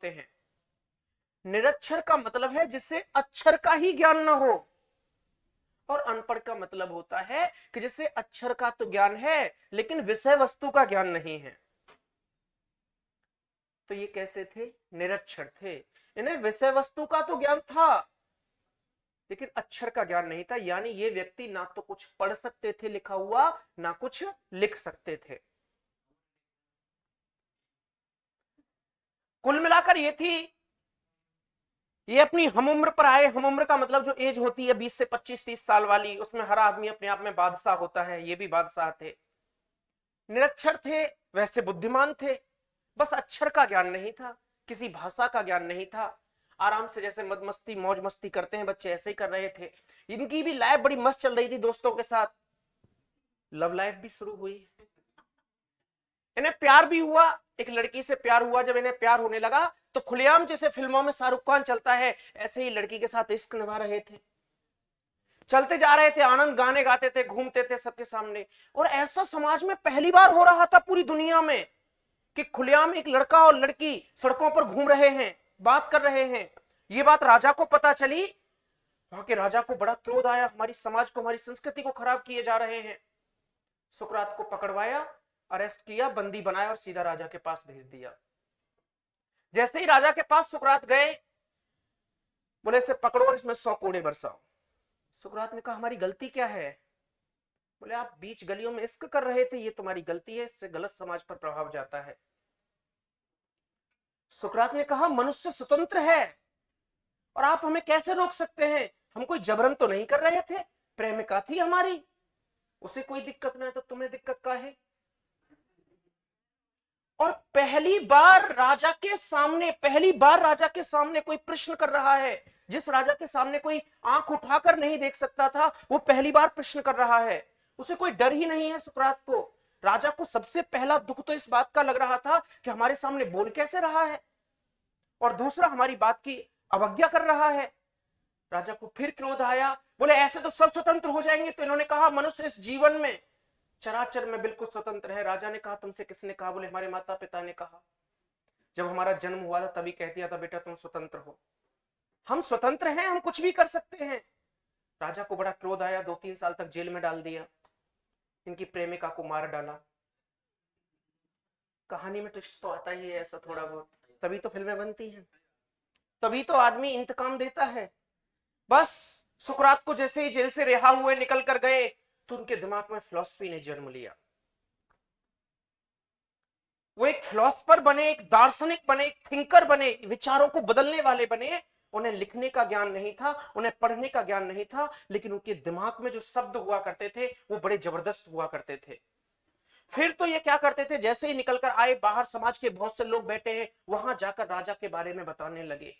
होते हैं निरक्षर का मतलब है जिससे अक्षर का ही ज्ञान ना हो और अनपढ़ का मतलब होता है कि जिससे अक्षर का तो ज्ञान है लेकिन विषय वस्तु का ज्ञान नहीं है तो ये कैसे थे निरक्षर थे इन्हें विषय वस्तु का तो ज्ञान था लेकिन अक्षर का ज्ञान नहीं था यानी ये व्यक्ति ना तो कुछ पढ़ सकते थे लिखा हुआ ना कुछ लिख सकते थे कुल मिलाकर ये थी ये अपनी हम उम्र पर आए हम उम्र का मतलब जो एज होती है 20 से 25 30 साल वाली उसमें हर आदमी अपने आप में बादशाह होता है ये भी बादशाह थे निरक्षर थे वैसे बुद्धिमान थे बस अक्षर का ज्ञान नहीं था किसी भाषा का ज्ञान नहीं था आराम से जैसे मद मस्ती मौज मस्ती करते हैं बच्चे ऐसे ही कर रहे थे इनकी भी लाइफ बड़ी मस्त चल रही थी दोस्तों के साथ लव लाइफ भी शुरू हुई इन्हें प्यार भी हुआ एक लड़की से प्यार हुआ जब इन्हें प्यार होने लगा तो खुलेआम जैसे फिल्मों में शाहरुख खान चलता है ऐसे ही लड़की के साथ इश्क निभा रहे थे चलते जा रहे थे आनंद गाने गाते थे घूमते थे सबके सामने और ऐसा समाज में पहली बार हो रहा था पूरी दुनिया में कि खुलेआम एक लड़का और लड़की सड़कों पर घूम रहे हैं बात कर रहे हैं ये बात राजा को पता चली वहां के राजा को बड़ा क्रोध आया हमारी समाज को हमारी संस्कृति को खराब किए जा रहे हैं सुकरात को पकड़वाया अरेस्ट किया बंदी बनाया और सीधा राजा के पास भेज दिया जैसे ही राजा के पास सुकरात गए बोले से पकड़ो और इसमें सौ कोड़े बरसाओ सुकरात ने कहा हमारी गलती क्या है बोले आप बीच गलियों में इश्क कर रहे थे ये तुम्हारी गलती है इससे गलत समाज पर प्रभाव जाता है सुकरात ने कहा मनुष्य स्वतंत्र है और आप हमें कैसे रोक सकते हैं हम कोई जबरन तो नहीं कर रहे थे प्रेमिका थी हमारी उसे कोई दिक्कत ना तो तुम्हें दिक्कत का है और पहली बार राजा के सामने पहली बार राजा के सामने कोई प्रश्न कर रहा है जिस राजा के सामने कोई आंख उठाकर नहीं देख सकता था वो पहली बार प्रश्न कर रहा है उसे कोई डर ही नहीं है सुकरात को राजा को सबसे पहला दुख तो इस बात का लग रहा था कि हमारे सामने बोल कैसे रहा है और दूसरा हमारी बात की अवज्ञा कर रहा है राजा को फिर क्रोध आया बोले ऐसे तो सब स्वतंत्र हो जाएंगे तो इन्होंने कहा मनुष्य इस जीवन में चराचर में बिल्कुल स्वतंत्र है राजा ने कहा तुमसे किसने कहा बोले हमारे माता पिता ने कहा जब हमारा जन्म हुआ था तभी कह दिया था बेटा तुम स्वतंत्र हो हम स्वतंत्र हैं हम कुछ भी कर सकते हैं राजा को बड़ा क्रोध आया दो तीन साल तक जेल में डाल दिया इनकी प्रेमिका को मार डाला कहानी में ट्विस्ट तो आता ही है ऐसा थोड़ा बहुत तभी तो फिल्में बनती हैं तभी तो आदमी इंतकाम देता है बस सुकरात को जैसे ही जेल से रिहा हुए निकल कर गए तो उनके दिमाग में फिलोसफी ने जन्म लिया वो एक फिलोसफर बने एक दार्शनिक बने एक थिंकर बने विचारों को बदलने वाले बने उन्हें लिखने का ज्ञान नहीं था उन्हें पढ़ने का ज्ञान नहीं था लेकिन उनके दिमाग में जो शब्द हुआ करते थे वो बड़े जबरदस्त हुआ करते थे फिर तो ये क्या करते थे जैसे ही निकलकर आए बाहर समाज के बहुत से लोग बैठे हैं वहां जाकर राजा के बारे में बताने लगे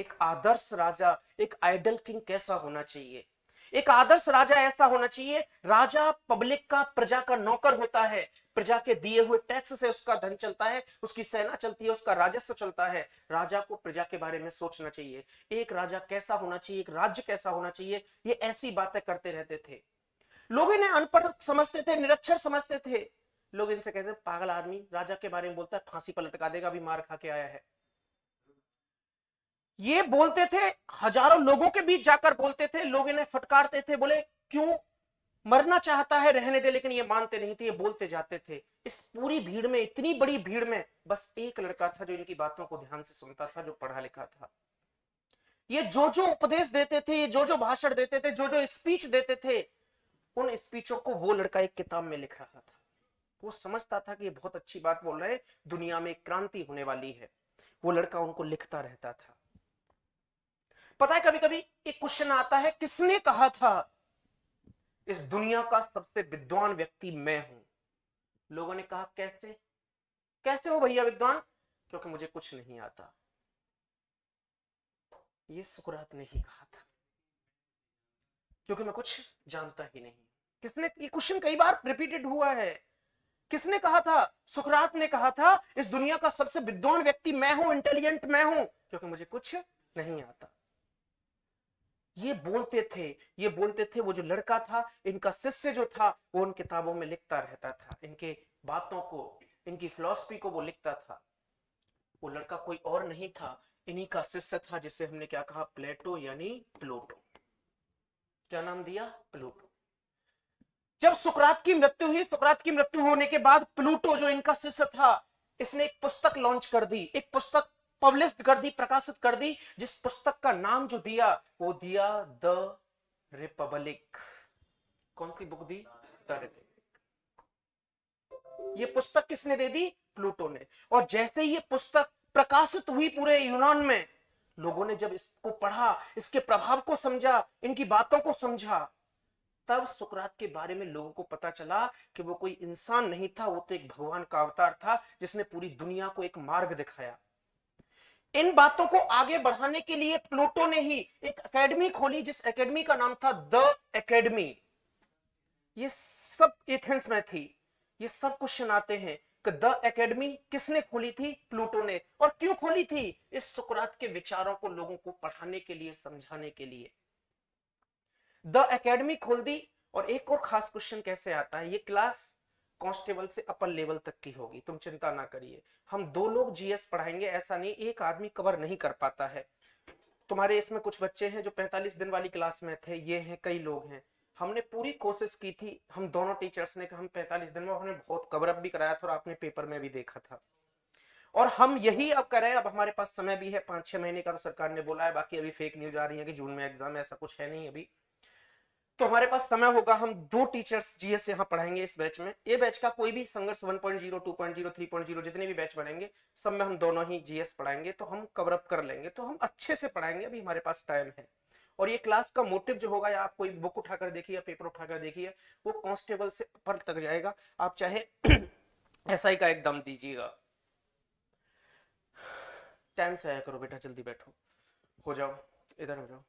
एक आदर्श राजा एक आइडल किंग कैसा होना चाहिए एक आदर्श राजा ऐसा होना चाहिए राजा पब्लिक का प्रजा का नौकर होता है प्रजा के दिए हुए टैक्स से उसका धन चलता है उसकी सेना चलती है उसका राजस्व चलता है राजा को प्रजा के बारे में सोचना चाहिए एक राजा कैसा होना चाहिए एक राज्य कैसा होना चाहिए ये ऐसी बातें करते रहते थे लोग इन्हें अनपढ़ समझते थे निरक्षर समझते थे लोग इनसे कहते पागल आदमी राजा के बारे में बोलता है फांसी पर लटका देगा अभी मार खा के आया है ये बोलते थे हजारों लोगों के बीच जाकर बोलते थे लोग इन्हें फटकारते थे बोले क्यों मरना चाहता है रहने दे लेकिन ये मानते नहीं थे ये बोलते जाते थे इस पूरी भीड़ में इतनी बड़ी भीड़ में बस एक लड़का था जो इनकी बातों को ध्यान से सुनता था जो पढ़ा लिखा था ये जो जो उपदेश देते थे ये जो जो भाषण देते थे जो जो स्पीच देते थे उन स्पीचों को वो लड़का एक किताब में लिख रहा था वो समझता था कि ये बहुत अच्छी बात बोल रहे हैं दुनिया में क्रांति होने वाली है वो लड़का उनको लिखता रहता था पता है कभी कभी एक क्वेश्चन आता है किसने कहा था इस दुनिया का सबसे विद्वान व्यक्ति मैं हूं लोगों ने कहा कैसे कैसे हो भैया विद्वान क्योंकि मुझे कुछ नहीं आता ये सुकरात ने ही कहा था क्योंकि मैं कुछ जानता ही नहीं किसने ये क्वेश्चन कई बार रिपीटेड हुआ है किसने कहा था सुकरात ने कहा था इस दुनिया का सबसे विद्वान व्यक्ति मैं हूं इंटेलिजेंट मैं हूं क्योंकि मुझे कुछ नहीं आता ये बोलते थे ये बोलते थे वो जो लड़का था इनका शिष्य जो था वो उन किताबों में लिखता रहता था इनके बातों को इनकी फिलोसफी को वो लिखता था वो लड़का कोई और नहीं था इन्हीं का शिष्य था जिसे हमने क्या कहा प्लेटो यानी प्लूटो क्या नाम दिया प्लूटो जब सुकरात की मृत्यु हुई सुकरात की मृत्यु होने के बाद प्लूटो जो इनका शिष्य था इसने एक पुस्तक लॉन्च कर दी एक पुस्तक पब्लिश कर दी प्रकाशित कर दी जिस पुस्तक का नाम जो दिया वो दिया द रिपब्लिक कौन सी बुक दी द रिपब्लिक ये पुस्तक किसने दे दी प्लूटो ने और जैसे ये पुस्तक प्रकाशित हुई पूरे यूनान में लोगों ने जब इसको पढ़ा इसके प्रभाव को समझा इनकी बातों को समझा तब सुकरात के बारे में लोगों को पता चला कि वो कोई इंसान नहीं था वो तो एक भगवान का अवतार था जिसने पूरी दुनिया को एक मार्ग दिखाया इन बातों को आगे बढ़ाने के लिए प्लूटो ने ही एक एकेडमी खोली जिस एकेडमी का नाम था द एकेडमी ये सब एथेंस में थी ये सब क्वेश्चन आते हैं कि द एकेडमी किसने खोली थी प्लूटो ने और क्यों खोली थी इस सुकरात के विचारों को लोगों को पढ़ाने के लिए समझाने के लिए द एकेडमी खोल दी और एक और खास क्वेश्चन कैसे आता है ये क्लास कांस्टेबल से अपर लेवल तक की होगी तुम चिंता ना करिए हम दो लोग जीएस पढ़ाएंगे ऐसा नहीं एक आदमी कवर नहीं कर पाता है तुम्हारे इसमें कुछ बच्चे हैं जो 45 दिन वाली क्लास में थे ये हैं कई लोग हैं हमने पूरी कोशिश की थी हम दोनों टीचर्स ने कहा हम 45 दिन में हमने बहुत कवरअप भी कराया था और आपने पेपर में भी देखा था और हम यही अब करें अब हमारे पास समय भी है पांच छह महीने का तो सरकार ने बोला है बाकी अभी फेक न्यूज आ रही है कि जून में एग्जाम ऐसा कुछ है नहीं अभी तो हमारे पास समय होगा हम दो टीचर्स जीएस यहाँ पढ़ाएंगे इस बैच में ये बैच का कोई भी संघर्ष 1.0, 2.0, 3.0 जितने भी बैच बढ़ेंगे सब में हम दोनों ही जीएस पढ़ाएंगे तो हम कवरअप कर लेंगे तो हम अच्छे से पढ़ाएंगे अभी हमारे पास टाइम है और ये क्लास का मोटिव जो होगा या आप कोई बुक उठाकर देखिए या पेपर उठाकर देखिए वो कांस्टेबल से पर तक जाएगा आप चाहे एसआई का एक दम दीजिएगा टाइम से आया करो बेटा जल्दी बैठो हो जाओ इधर हो जाओ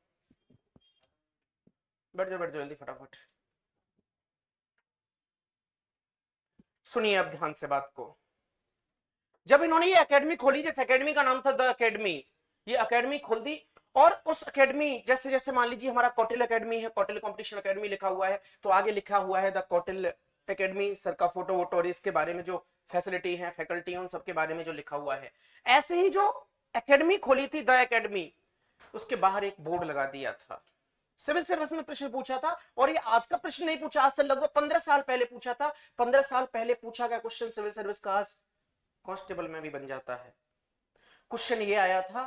बैठ जाओ बैठ जाओ जल्दी फटाफट सुनिए अब ध्यान से बात को जब इन्होंने ये एकेडमी खोली जिस एकेडमी का नाम था द एकेडमी ये एकेडमी खोल दी और उस एकेडमी जैसे जैसे मान लीजिए हमारा कौटिल एकेडमी है कौटिल कंपटीशन एकेडमी लिखा हुआ है तो आगे लिखा हुआ है द कौटिल एकेडमी सर का फोटो वोटो और इसके बारे में जो फैसिलिटी है फैकल्टी है उन सबके बारे में जो लिखा हुआ है ऐसे ही जो एकेडमी खोली थी द एकेडमी उसके बाहर एक बोर्ड लगा दिया था सिविल सर्विस में प्रश्न पूछा था और ये आज का प्रश्न नहीं पूछा आज से लगभग पंद्रह साल पहले पूछा था पंद्रह साल पहले पूछा गया क्वेश्चन सिविल सर्विस का आज कॉन्स्टेबल में भी बन जाता है क्वेश्चन ये आया था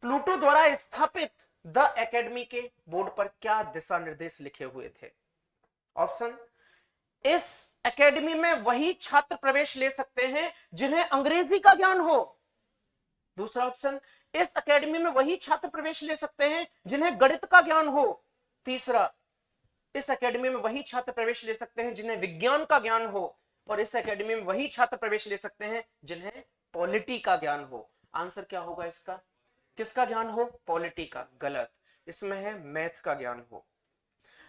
प्लूटो द्वारा स्थापित द एकेडमी के बोर्ड पर क्या दिशा निर्देश लिखे हुए थे ऑप्शन इस एकेडमी में वही छात्र प्रवेश ले सकते हैं जिन्हें अंग्रेजी का ज्ञान हो दूसरा ऑप्शन इस एकेडमी में वही छात्र प्रवेश ले सकते हैं जिन्हें गणित का ज्ञान हो तीसरा इस एकेडमी में वही छात्र प्रवेश ले सकते हैं जिन्हें विज्ञान का ज्ञान हो और इस एकेडमी में वही छात्र प्रवेश ले सकते हैं जिन्हें पॉलिटी का ज्ञान हो आंसर क्या होगा इसका किसका ज्ञान हो पॉलिटी का गलत इसमें है मैथ का ज्ञान हो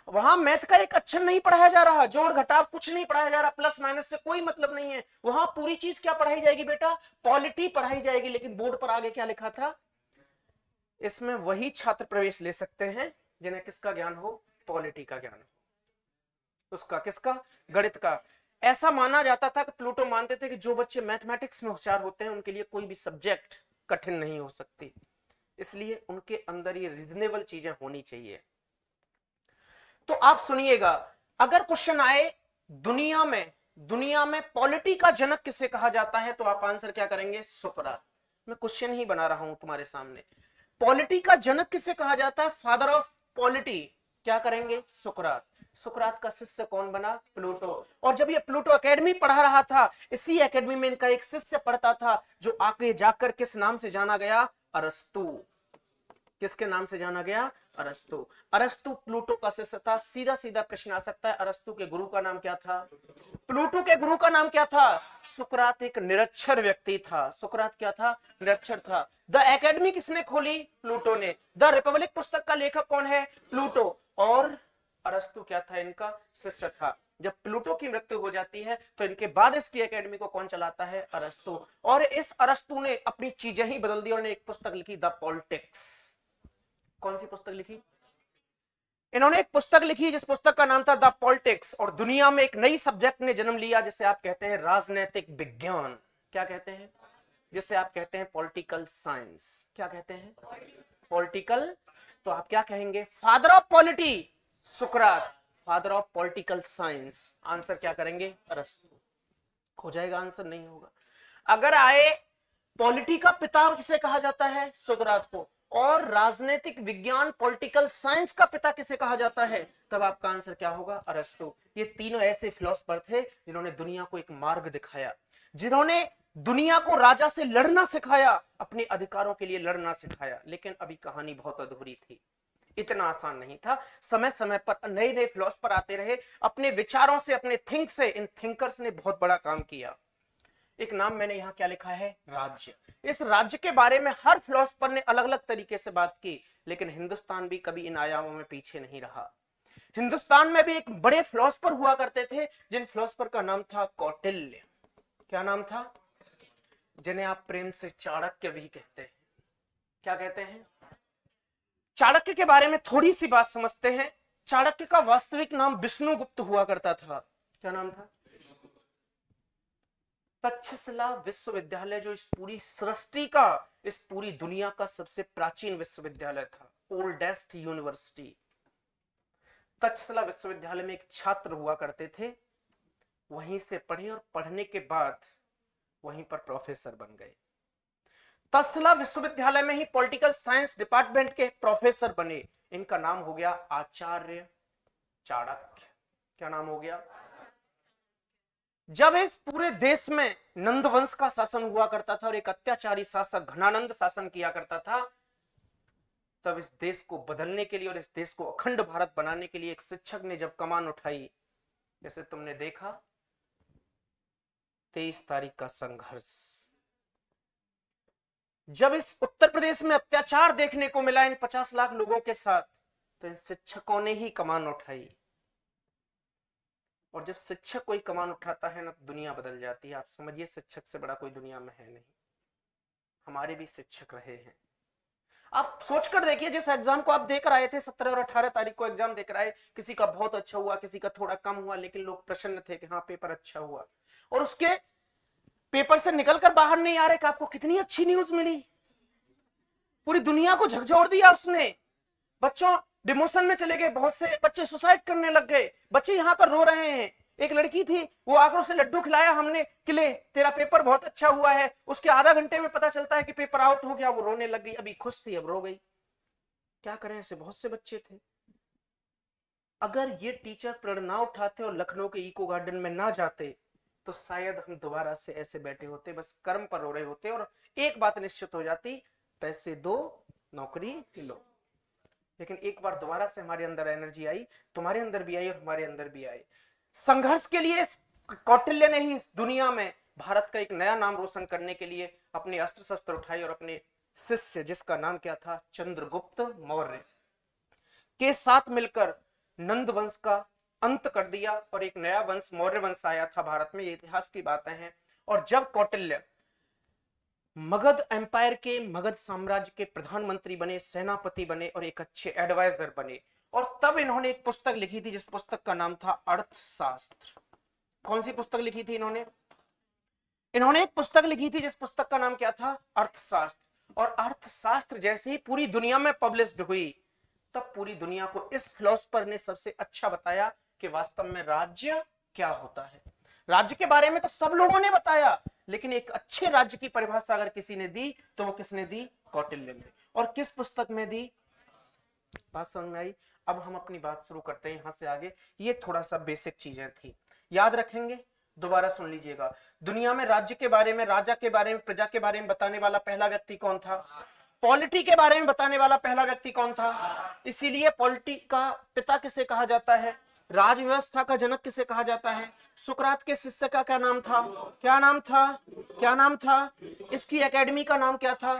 वहां मैथ का एक अक्षर नहीं पढ़ाया जा रहा जोड़ घटाव कुछ नहीं पढ़ाया जा रहा प्लस माइनस से कोई मतलब नहीं है वहां पूरी चीज क्या पढ़ाई जाएगी बेटा पॉलिटी पढ़ाई जाएगी लेकिन बोर्ड पर आगे क्या लिखा था इसमें वही छात्र प्रवेश ले सकते हैं जिन्हें किसका ज्ञान हो पॉलिटी का ज्ञान हो उसका किसका गणित का ऐसा माना जाता था कि प्लूटो मानते थे कि जो बच्चे मैथमेटिक्स में होशियार होते हैं उनके लिए कोई भी सब्जेक्ट कठिन नहीं हो सकती इसलिए उनके अंदर ये रिजनेबल चीजें होनी चाहिए तो आप सुनिएगा अगर क्वेश्चन आए दुनिया में दुनिया में पॉलिटी का जनक किसे कहा जाता है तो आप आंसर क्या करेंगे सुकरात मैं क्वेश्चन ही बना रहा हूं तुम्हारे सामने पॉलिटी का जनक किसे कहा जाता है फादर ऑफ पॉलिटी क्या करेंगे सुकरात सुकरात का शिष्य कौन बना प्लूटो और जब ये प्लूटो एकेडमी पढ़ा रहा था इसी एकेडमी में इनका एक शिष्य पढ़ता था जो आगे जाकर किस नाम से जाना गया अरस्तु किसके नाम से जाना गया अरस्तु अरस्तु प्लूटो का शिष्य था सीधा सीधा प्रश्न आ सकता है अरस्तु के गुरु का नाम क्या था प्लूटो के गुरु का नाम क्या था सुकरात एक निरक्षर व्यक्ति था सुकरात क्या था निरक्षर था द एकेडमी किसने खोली प्लूटो ने द रिपब्लिक पुस्तक का लेखक कौन है प्लूटो और अरस्तु क्या था इनका शिष्य था जब प्लूटो की मृत्यु हो जाती है तो इनके बाद इसकी एकेडमी को कौन चलाता है अरस्तु और इस अरस्तु ने अपनी चीजें ही बदल दी और ने एक पुस्तक लिखी द पॉलिटिक्स कौन सी पुस्तक लिखी इन्होंने एक पुस्तक लिखी जिस पुस्तक का नाम था द पॉलिटिक्स और दुनिया में एक नई सब्जेक्ट ने जन्म लिया जिसे आप कहते हैं राजनैतिक विज्ञान क्या कहते हैं जिसे आप कहते हैं पॉलिटिकल साइंस क्या कहते हैं पॉलिटिकल तो आप क्या कहेंगे फादर ऑफ पॉलिटी सुकरात father of political science answer क्या करेंगे अरस्तु हो जाएगा आंसर नहीं होगा अगर आए पॉलिटी का पिता किसे कहा जाता है सुकरात को और राजनीतिक विज्ञान पॉलिटिकल साइंस का पिता किसे कहा जाता है तब आपका आंसर क्या होगा अरस्तु ये तीनों ऐसे फिलोसफर थे जिन्होंने दुनिया को एक मार्ग दिखाया जिन्होंने दुनिया को राजा से लड़ना सिखाया अपने अधिकारों के लिए लड़ना सिखाया लेकिन अभी कहानी बहुत अधूरी थी इतना आसान नहीं था समय समय पर नए नए फिलोसफर आते रहे अपने विचारों से अपने थिंक से इन थिंकर्स ने बहुत बड़ा काम किया एक नाम मैंने यहाँ क्या लिखा है हाँ। राज्य इस राज्य के बारे में हर फिलोसफर ने अलग अलग तरीके से बात की लेकिन हिंदुस्तान भी कभी इन आयामों में पीछे नहीं रहा हिंदुस्तान में भी एक बड़े फिलोसफर हुआ करते थे जिन फिलोसफर का नाम था कौटिल्य क्या नाम था जिन्हें आप प्रेम से चाणक्य भी कहते हैं क्या कहते हैं चाणक्य के बारे में थोड़ी सी बात समझते हैं चाणक्य का वास्तविक नाम विष्णुगुप्त हुआ करता था क्या नाम था तक्षशिला विश्वविद्यालय जो इस पूरी सृष्टि का इस पूरी दुनिया का सबसे प्राचीन विश्वविद्यालय था ओल्डेस्ट यूनिवर्सिटी तक्षशिला विश्वविद्यालय में एक छात्र हुआ करते थे वहीं से पढ़े और पढ़ने के बाद वहीं पर प्रोफेसर बन गए तक्षशिला विश्वविद्यालय में ही पॉलिटिकल साइंस डिपार्टमेंट के प्रोफेसर बने इनका नाम हो गया आचार्य चाणक्य क्या नाम हो गया जब इस पूरे देश में नंदवंश का शासन हुआ करता था और एक अत्याचारी शासक घनानंद शासन किया करता था तब इस देश को बदलने के लिए और इस देश को अखंड भारत बनाने के लिए एक शिक्षक ने जब कमान उठाई जैसे तुमने देखा तेईस तारीख का संघर्ष जब इस उत्तर प्रदेश में अत्याचार देखने को मिला इन पचास लाख लोगों के साथ तो इन शिक्षकों ने ही कमान उठाई और जब शिक्षक कोई कमान उठाता है ना तो दुनिया बदल जाती है आप समझिए शिक्षक से बड़ा कोई दुनिया में है नहीं हमारे भी शिक्षक रहे हैं आप सोचकर देखिए जिस एग्जाम को आप देकर आए थे सत्रह और अठारह तारीख को एग्जाम देकर आए किसी का बहुत अच्छा हुआ किसी का थोड़ा कम हुआ लेकिन लोग प्रसन्न थे कि हाँ पेपर अच्छा हुआ और उसके पेपर से निकलकर बाहर नहीं आ रहे कि आपको कितनी अच्छी न्यूज मिली पूरी दुनिया को झकझोर दिया उसने बच्चों डिमोशन में चले गए बहुत से बच्चे सुसाइड करने लग गए बच्चे यहाँ पर रो रहे हैं एक लड़की थी वो आकरों से लड्डू खिलाया हमने कि ले तेरा पेपर बहुत अच्छा हुआ है उसके आधा घंटे में पता चलता है कि पेपर आउट हो गया वो रोने लग गई अभी खुश थी अब रो गई क्या करें ऐसे बहुत से बच्चे थे अगर ये टीचर प्रेरणा उठाते और लखनऊ के इको गार्डन में ना जाते तो शायद हम दोबारा से ऐसे बैठे होते बस कर्म पर रो रहे होते और एक बात निश्चित हो जाती पैसे दो नौकरी लो लेकिन एक बार दोबारा से हमारे अंदर एनर्जी आई तुम्हारे अंदर भी आई और हमारे अंदर भी आई संघर्ष के लिए कौटिल्य ने ही इस दुनिया में भारत का एक नया नाम रोशन करने के लिए अपने अस्त्र शस्त्र उठाए और अपने शिष्य जिसका नाम क्या था चंद्रगुप्त मौर्य के साथ मिलकर नंद वंश का अंत कर दिया और एक नया वंश मौर्य वंश आया था भारत में ये इतिहास की बातें हैं और जब कौटिल्य मगध एम्पायर के मगध साम्राज्य के प्रधानमंत्री बने सेनापति बने और एक अच्छे एडवाइजर बने और तब इन्होंने एक पुस्तक लिखी थी जिस पुस्तक का नाम था अर्थशास्त्र कौन सी पुस्तक लिखी थी इन्होंने इन्होंने एक पुस्तक लिखी थी जिस पुस्तक का नाम क्या था अर्थशास्त्र और अर्थशास्त्र जैसे ही पूरी दुनिया में पब्लिश हुई तब पूरी दुनिया को इस फिलोसफर ने सबसे अच्छा बताया कि वास्तव में राज्य क्या होता है राज्य के बारे में तो सब लोगों ने बताया लेकिन एक अच्छे राज्य की परिभाषा अगर किसी ने दी तो वो किसने दी कौटिल्य ने और किस पुस्तक में दी बात समझ में आई अब हम अपनी बात शुरू करते हैं यहां से आगे ये थोड़ा सा बेसिक चीजें थी याद रखेंगे दोबारा सुन लीजिएगा दुनिया में राज्य के बारे में राजा के बारे में प्रजा के बारे में बताने वाला पहला व्यक्ति कौन था पॉलिटी के बारे में बताने वाला पहला व्यक्ति कौन था इसीलिए पॉलिटी का पिता किसे कहा जाता है राजव्यवस्था का जनक किसे कहा जाता है सुकरात के शिष्य का क्या नाम था क्या नाम था क्या नाम था इसकी एकेडमी का नाम क्या था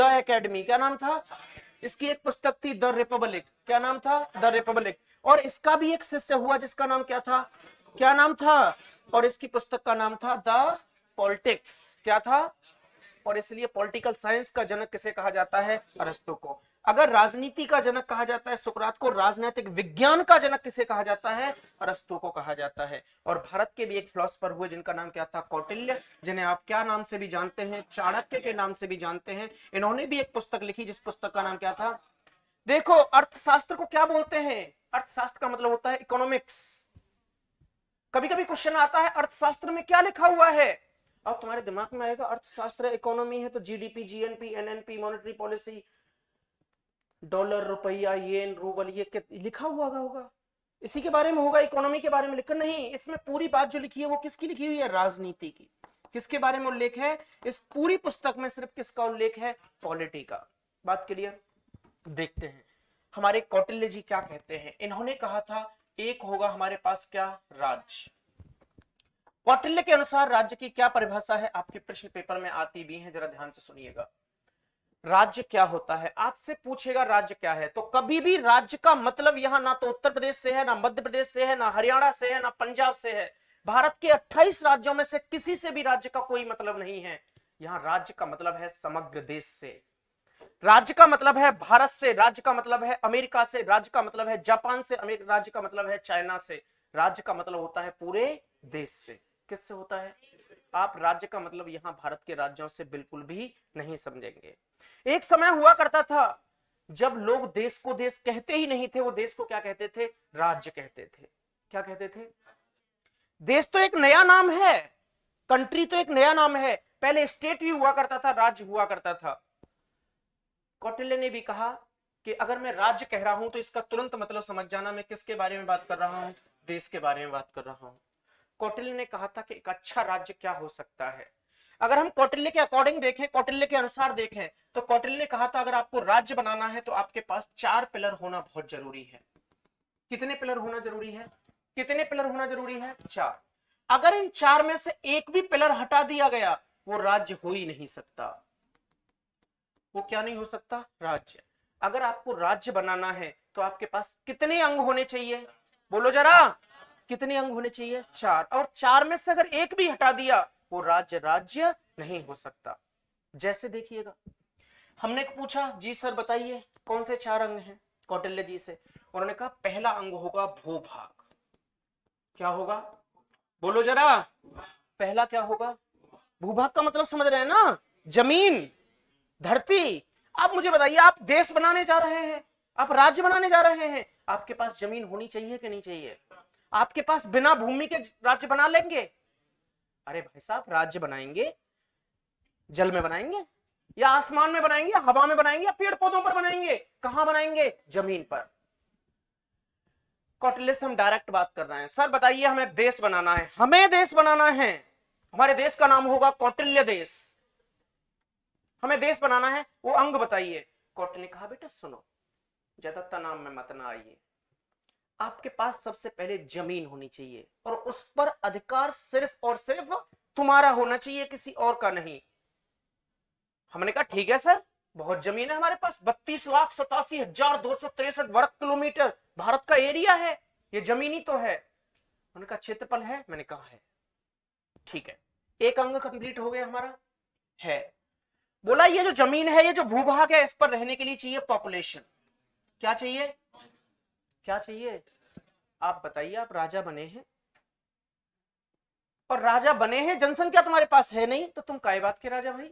द एकेडमी क्या नाम था इसकी एक पुस्तक थी द रिपब्लिक क्या नाम था द रिपब्लिक और इसका भी एक शिष्य हुआ जिसका नाम क्या था क्या नाम था और इसकी पुस्तक का नाम था द पॉलिटिक्स क्या था और इसलिए पॉलिटिकल साइंस का जनक किसे कहा जाता है अरस्तु को अगर राजनीति का जनक कहा जाता है सुकरात को राजनीतिक विज्ञान का जनक किसे कहा जाता है अरस्तु को कहा जाता है और भारत के भी एक फिलोसफर हुए जिनका नाम क्या था कौटिल्य जिन्हें आप क्या नाम से भी जानते हैं चाणक्य के नाम से भी जानते हैं इन्होंने भी एक पुस्तक लिखी जिस पुस्तक का नाम क्या था देखो अर्थशास्त्र को क्या बोलते हैं अर्थशास्त्र का मतलब होता है इकोनॉमिक्स कभी कभी क्वेश्चन आता है अर्थशास्त्र में क्या लिखा हुआ है अब तुम्हारे दिमाग में आएगा अर्थशास्त्र इकोनॉमी है तो GDP GNP NNP monetary policy dollar रुपया येन रूबल ये लिखा हुआ होगा इसी के बारे में होगा इकोनॉमी के बारे में लिखकर नहीं इसमें पूरी बात जो लिखी है वो किसकी लिखी हुई है राजनीति की किसके बारे में उल्लेख है इस पूरी पुस्तक में सिर्फ किसका उल्लेख है पॉलिटी का बात क्लियर देखते हैं हमारे कौटिल्य जी क्या कहते हैं इन्होंने कहा था एक होगा हमारे पास क्या राज्य कौटिल्य के अनुसार राज्य की क्या परिभाषा है आपके प्रश्न पेपर में आती भी है जरा ध्यान से सुनिएगा राज्य क्या होता है आपसे पूछेगा राज्य क्या है तो कभी भी राज्य का मतलब यहाँ ना तो उत्तर प्रदेश से है ना मध्य प्रदेश से है ना हरियाणा से है ना पंजाब से है भारत के 28 राज्यों में से किसी से भी राज्य का कोई मतलब नहीं है यहाँ राज्य का मतलब है समग्र देश से राज्य का मतलब है भारत से राज्य का मतलब है अमेरिका से राज्य का मतलब है जापान से राज्य का मतलब है चाइना से राज्य का मतलब होता है पूरे देश से किससे होता है आप राज्य का मतलब यहां भारत के राज्यों से बिल्कुल भी नहीं समझेंगे एक समय हुआ करता था जब लोग देश को देश कहते ही नहीं थे वो देश को क्या कहते थे राज्य कहते थे क्या कहते थे देश तो एक नया नाम है कंट्री तो एक नया नाम है पहले स्टेट भी हुआ करता था राज्य हुआ करता था कौटिल्य ने भी कहा कि अगर मैं राज्य कह रहा हूं तो इसका तुरंत मतलब समझ जाना मैं किसके बारे में बात कर रहा हूं देश के बारे में बात कर रहा हूं कौटिल्य ने कहा था कि एक अच्छा राज्य क्या हो सकता है अगर हम कौटिल्य के अकॉर्डिंग देखें कौटिल्य के अनुसार देखें तो कौटिल्य ने कहा था अगर आपको राज्य बनाना है तो आपके पास चार पिलर होना बहुत जरूरी है कितने पिलर होना जरूरी है कितने पिलर होना जरूरी है चार अगर इन चार में से एक भी पिलर हटा दिया गया वो राज्य हो ही नहीं सकता वो क्या नहीं हो सकता राज्य अगर आपको राज्य बनाना है तो आपके पास कितने अंग होने चाहिए बोलो जरा कितने अंग होने चाहिए चार और चार में से अगर एक भी हटा दिया वो राज्य राज्य नहीं हो सकता जैसे देखिएगा हमने पूछा जी सर बताइए कौन से चार अंग हैं कौटिल्य जी से उन्होंने कहा पहला अंग होगा भूभाग क्या होगा बोलो जरा पहला क्या होगा भूभाग का मतलब समझ रहे हैं ना जमीन धरती आप मुझे बताइए आप देश बनाने जा रहे हैं आप राज्य बनाने जा रहे हैं आपके पास जमीन होनी चाहिए कि नहीं चाहिए आपके पास बिना भूमि के राज्य बना लेंगे अरे भाई साहब राज्य बनाएंगे जल में बनाएंगे या आसमान में बनाएंगे हवा में बनाएंगे या पेड़ पौधों पर बनाएंगे कहां बनाएंगे जमीन पर कौटिल्य से हम डायरेक्ट बात कर रहे हैं सर बताइए हमें देश बनाना है हमें देश बनाना है हमारे देश का नाम होगा कौटिल्य देश हमें देश बनाना है वो अंग बताइए कौटिल्य कहा बेटा सुनो ज्यादा तनाव में मत ना आइए आपके पास सबसे पहले जमीन होनी चाहिए और उस पर अधिकार सिर्फ और सिर्फ तुम्हारा होना चाहिए किसी और का नहीं हमने कहा ठीक है सर बहुत जमीन है हमारे पास बत्तीस लाख सतासी हजार दो सौ तिरसठ वर्ग किलोमीटर भारत का एरिया है ये जमीन ही तो है उन्होंने कहा क्षेत्रफल है मैंने कहा है ठीक है एक अंग कंप्लीट हो गया हमारा है बोला ये जो जमीन है ये जो भूभाग है इस पर रहने के लिए चाहिए पॉपुलेशन क्या चाहिए क्या चाहिए आप बताइए आप राजा बने हैं और राजा बने हैं जनसंख्या तुम्हारे पास है नहीं तो तुम काय बात के राजा भाई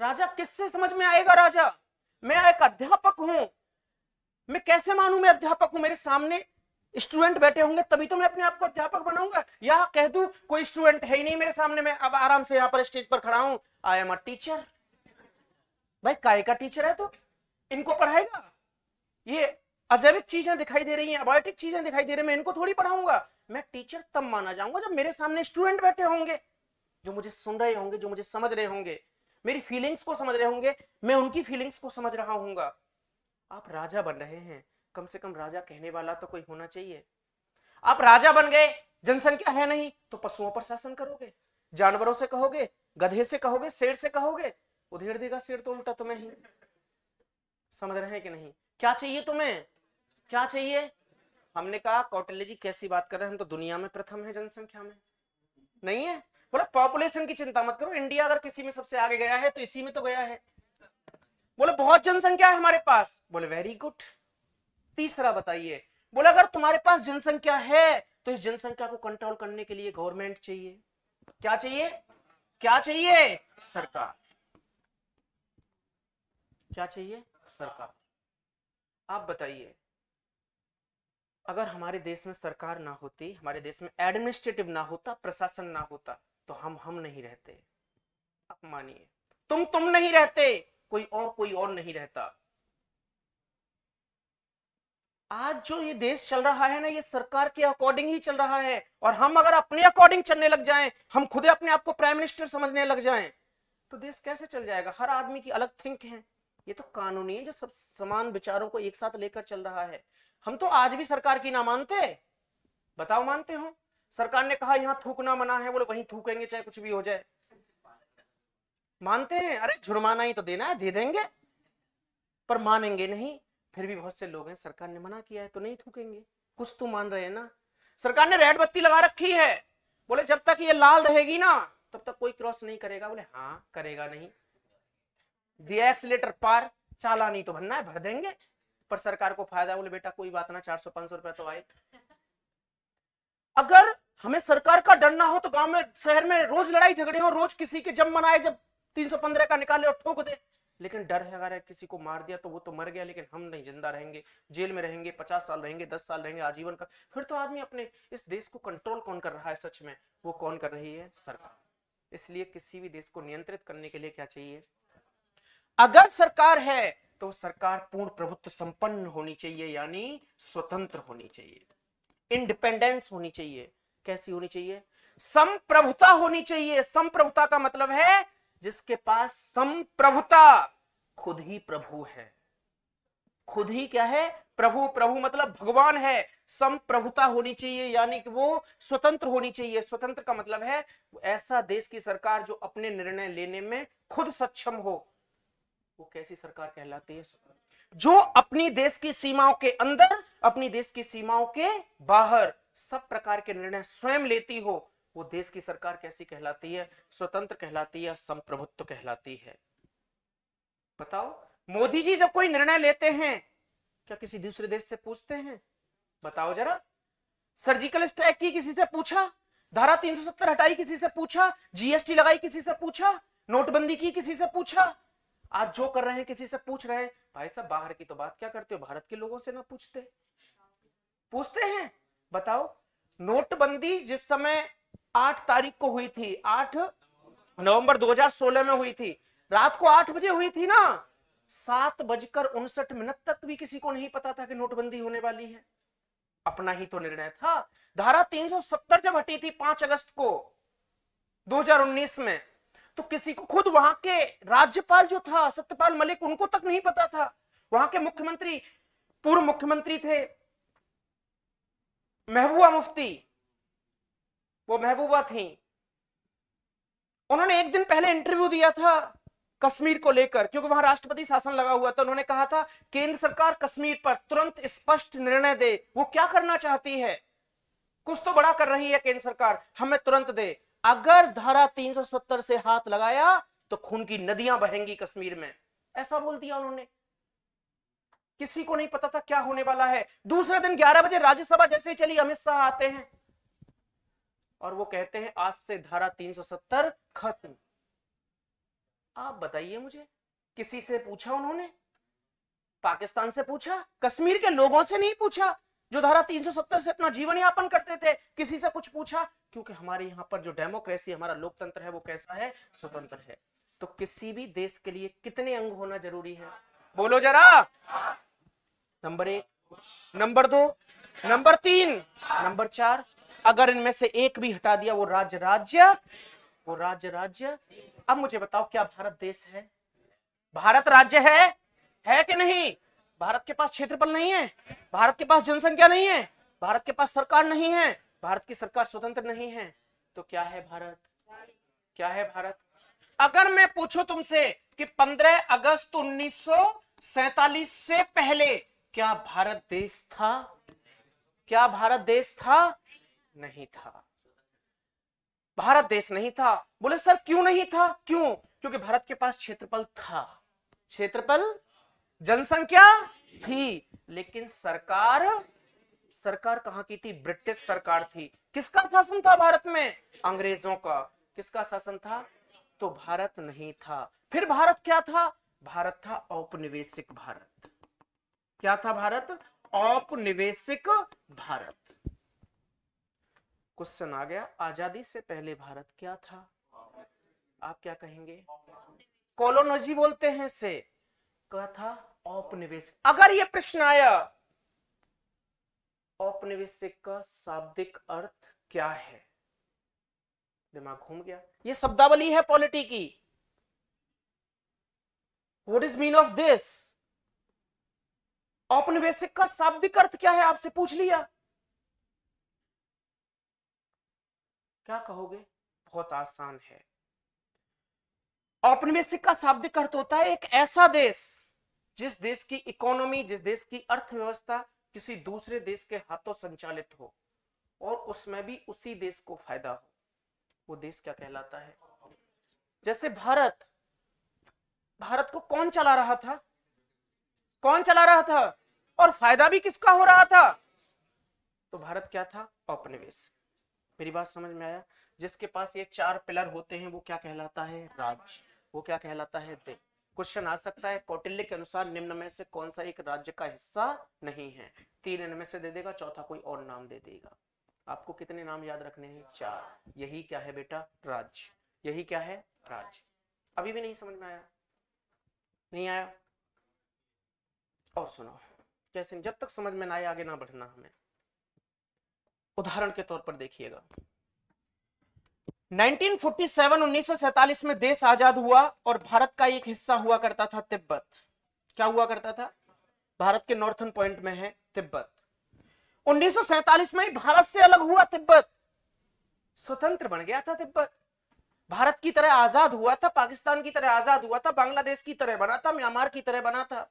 राजा किससे समझ में आएगा राजा मैं एक अध्यापक हूं मैं कैसे मानू मैं अध्यापक हूं मेरे सामने स्टूडेंट बैठे होंगे तभी तो मैं अपने आप को अध्यापक बनाऊंगा या कह दू कोई स्टूडेंट है ही नहीं मेरे सामने मैं अब आराम से यहाँ पर स्टेज पर खड़ा हूं आई एम अ टीचर भाई काय का टीचर है तो इनको पढ़ाएगा ये अजैविक चीजें दिखाई दे रही हैं अबायोटिक चीजें दिखाई दे रही मैं इनको थोड़ी पढ़ाऊंगा मैं टीचर तब माना जाऊंगा जब मेरे सामने स्टूडेंट बैठे होंगे जो मुझे सुन रहे होंगे जो मुझे समझ रहे होंगे मेरी फीलिंग्स को समझ रहे होंगे मैं उनकी फीलिंग्स को समझ रहा हूँ आप राजा बन रहे हैं कम से कम राजा कहने वाला तो कोई होना चाहिए आप राजा बन गए जनसंख्या है नहीं तो पशुओं पर शासन करोगे जानवरों से कहोगे गधे से कहोगे शेर से कहोगे उधेड़ देगा शेर तो उल्टा तुम्हें ही समझ रहे हैं कि नहीं क्या चाहिए तुम्हें क्या चाहिए हमने कहा कौटल्य जी कैसी बात कर रहे हैं हम तो दुनिया में प्रथम है जनसंख्या में नहीं है बोला पॉपुलेशन की चिंता मत करो इंडिया अगर किसी में सबसे आगे गया है तो इसी में तो गया है बोले बहुत जनसंख्या है हमारे पास बोले वेरी गुड तीसरा बताइए बोले अगर तुम्हारे पास जनसंख्या है तो इस जनसंख्या को कंट्रोल करने के लिए गवर्नमेंट चाहिए क्या चाहिए क्या चाहिए सरकार क्या चाहिए सरकार आप बताइए अगर हमारे देश में सरकार ना होती हमारे देश में एडमिनिस्ट्रेटिव ना होता प्रशासन ना होता तो हम हम नहीं रहते आप मानिए तुम तुम नहीं रहते कोई और कोई और नहीं रहता आज जो ये देश चल रहा है ना ये सरकार के अकॉर्डिंग ही चल रहा है और हम अगर अपने अकॉर्डिंग चलने लग जाएं हम खुद अपने आप को प्राइम मिनिस्टर समझने लग जाएं तो देश कैसे चल जाएगा हर आदमी की अलग थिंक है ये तो कानूनी है जो सब समान विचारों को एक साथ लेकर चल रहा है हम तो आज भी सरकार की ना मानते बताओ मानते हो सरकार ने कहा यहाँ थूकना मना है बोले वहीं थूकेंगे चाहे कुछ भी हो जाए मानते हैं अरे जुर्माना ही तो देना है दे देंगे पर मानेंगे नहीं फिर भी बहुत से लोग हैं सरकार ने मना किया है तो नहीं थूकेंगे कुछ तो मान रहे हैं ना सरकार ने रेड बत्ती लगा रखी है बोले जब तक ये लाल रहेगी ना तब तक कोई क्रॉस नहीं करेगा बोले हाँ करेगा नहीं दिया एक्सीटर पार चालानी तो भरना है भर देंगे पर सरकार को फायदा बोले बेटा कोई बात ना चार सौ पांच सौ रुपया तो आए अगर हमें सरकार का डर ना हो तो गांव में शहर में रोज लड़ाई झगड़े हो रोज किसी के जब मनाए जब तीन सौ पंद्रह का निकाले और ठोक दे लेकिन डर है अगर किसी को मार दिया तो वो तो मर गया लेकिन हम नहीं जिंदा रहेंगे जेल में रहेंगे पचास साल रहेंगे दस साल रहेंगे आजीवन का फिर तो आदमी अपने इस देश को कंट्रोल कौन कर रहा है सच में वो कौन कर रही है सरकार इसलिए किसी भी देश को नियंत्रित करने के लिए क्या चाहिए अगर सरकार है तो सरकार पूर्ण प्रभुत्व संपन्न होनी चाहिए यानी स्वतंत्र होनी चाहिए इंडिपेंडेंस होनी चाहिए कैसी होनी चाहिए संप्रभुता होनी चाहिए संप्रभुता का मतलब है जिसके पास संप्रभुता खुद ही प्रभु है खुद ही क्या है प्रभु प्रभु मतलब भगवान है संप्रभुता होनी चाहिए यानी कि वो स्वतंत्र होनी चाहिए स्वतंत्र का मतलब है ऐसा देश की सरकार जो अपने निर्णय लेने में खुद सक्षम हो वो कैसी सरकार कहलाती है जो अपनी देश की सीमाओं के अंदर अपनी देश की सीमाओं के बाहर सब प्रकार के निर्णय स्वयं लेती हो वो देश की सरकार कैसी कहलाती है स्वतंत्र कहलाती है संप्रभुत्व कहलाती है बताओ मोदी जी जब कोई निर्णय लेते हैं क्या किसी दूसरे देश से पूछते हैं बताओ जरा सर्जिकल स्ट्राइक की किसी से पूछा धारा 370 हटाई किसी से पूछा जीएसटी लगाई किसी से पूछा नोटबंदी की किसी से पूछा आप जो कर रहे हैं किसी से पूछ रहे हैं भाई साहब बाहर की तो बात क्या करते हो भारत के लोगों से ना पूछते पूछते हैं बताओ नोटबंदी जिस समय आठ तारीख को हुई थी आठ नवंबर 2016 में हुई थी रात को आठ बजे हुई थी ना सात बजकर उनसठ मिनट तक भी किसी को नहीं पता था कि नोटबंदी होने वाली है अपना ही तो निर्णय था धारा 370 जब हटी थी पांच अगस्त को 2019 में तो किसी को खुद वहां के राज्यपाल जो था सत्यपाल मलिक उनको तक नहीं पता था वहां के मुख्यमंत्री पूर्व मुख्यमंत्री थे महबूबा मुफ्ती वो महबूबा थी उन्होंने एक दिन पहले इंटरव्यू दिया था कश्मीर को लेकर क्योंकि वहां राष्ट्रपति शासन लगा हुआ था उन्होंने कहा था केंद्र सरकार कश्मीर पर तुरंत स्पष्ट निर्णय दे वो क्या करना चाहती है कुछ तो बड़ा कर रही है केंद्र सरकार हमें तुरंत दे अगर धारा 370 से हाथ लगाया तो खून की नदियां बहेंगी कश्मीर में ऐसा बोल दिया उन्होंने किसी को नहीं पता था क्या होने वाला है दूसरे दिन 11 बजे राज्यसभा जैसे ही चली अमित शाह आते हैं और वो कहते हैं आज से धारा 370 खत्म आप बताइए मुझे किसी से पूछा उन्होंने पाकिस्तान से पूछा कश्मीर के लोगों से नहीं पूछा जो धारा 370 से अपना जीवन यापन करते थे किसी से कुछ पूछा क्योंकि हमारे यहाँ पर जो डेमोक्रेसी हमारा लोकतंत्र है वो कैसा है स्वतंत्र है तो किसी भी देश के लिए कितने अंग होना जरूरी है बोलो जरा नंबर एक नंबर दो नंबर तीन नंबर चार अगर इनमें से एक भी हटा दिया वो राज्य राज्य वो राज्य राज्य अब मुझे बताओ क्या भारत देश है भारत राज्य है है कि नहीं भारत के पास क्षेत्रफल नहीं है भारत के पास जनसंख्या नहीं है भारत के पास सरकार नहीं है भारत की सरकार स्वतंत्र नहीं है तो क्या है भारत क्या है भारत अगर मैं पूछूं तुमसे कि 15 अगस्त उन्नीस से पहले क्या भारत देश था क्या भारत देश था नहीं था भारत देश नहीं था बोले सर क्यों नहीं था क्यों क्योंकि भारत के पास क्षेत्रफल था क्षेत्रफल जनसंख्या थी लेकिन सरकार सरकार कहां की थी ब्रिटिश सरकार थी किसका शासन था भारत में अंग्रेजों का किसका शासन था तो भारत नहीं था फिर भारत क्या था भारत था औपनिवेशिक भारत क्या था भारत औपनिवेशिक भारत क्वेश्चन आ गया आजादी से पहले भारत क्या था आप क्या कहेंगे कॉलोनोजी बोलते हैं से का था औपनिवेश अगर ये प्रश्न आया औपनिवेशिक का शाब्दिक अर्थ क्या है दिमाग घूम गया ये शब्दावली है पॉलिटी की what is mean of this औपनिवेशिक का शाब्दिक अर्थ क्या है आपसे पूछ लिया क्या कहोगे बहुत आसान है औपनिवेशिक का शाब्दिक अर्थ होता है एक ऐसा देश जिस देश की इकोनॉमी जिस देश की अर्थव्यवस्था किसी दूसरे देश के हाथों संचालित हो और उसमें भी उसी देश को फायदा हो वो देश क्या कहलाता है जैसे भारत भारत को कौन चला रहा था कौन चला रहा था और फायदा भी किसका हो रहा था तो भारत क्या था औपनिवेश मेरी बात समझ में आया जिसके पास ये चार पिलर होते हैं वो क्या कहलाता है राज्य वो क्या कहलाता है दे क्वेश्चन आ सकता है कौटिल्य के अनुसार निम्न में से कौन सा एक राज्य का हिस्सा नहीं है तीन इनमें से दे देगा चौथा कोई और नाम दे देगा आपको कितने नाम याद रखने हैं चार यही क्या है बेटा राज्य यही क्या है राज्य अभी भी नहीं समझ में आया नहीं आया और सुनो कैसे जब तक समझ में ना आए आगे ना बढ़ना हमें उदाहरण के तौर पर देखिएगा 1947 1947 में देश आजाद हुआ और भारत का एक हिस्सा हुआ करता था तिब्बत क्या हुआ करता था भारत के नॉर्थन पॉइंट में है तिब्बत 1947 में भारत से अलग हुआ तिब्बत स्वतंत्र बन गया था तिब्बत भारत की तरह आजाद हुआ था पाकिस्तान की तरह आजाद हुआ था बांग्लादेश की तरह बना था म्यांमार की तरह बना था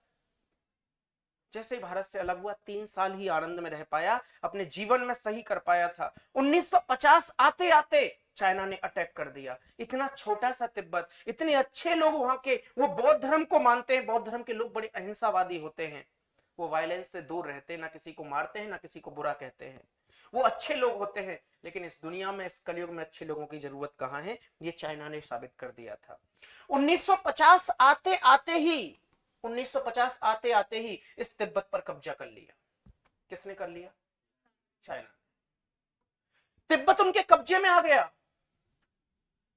जैसे ही भारत से अलग हुआ तीन साल ही आनंद में रह पाया अपने जीवन में सही कर पाया था 1950 आते आते चाइना ने अटैक कर दिया इतना छोटा सा तिब्बत इतने अच्छे लोग वहां के वो बौद्ध धर्म को मानते हैं बौद्ध धर्म के लोग बड़े अहिंसावादी होते हैं वो वायलेंस से दूर रहते हैं ना किसी को मारते हैं ना किसी को बुरा कहते हैं वो अच्छे लोग होते हैं लेकिन इस दुनिया में इस कलयुग में अच्छे लोगों की जरूरत कहाँ है ये चाइना ने साबित कर दिया था 1950 आते आते ही 1950 आते आते ही इस तिब्बत पर कब्जा कर लिया किसने कर लिया चाइना तिब्बत उनके कब्जे में आ गया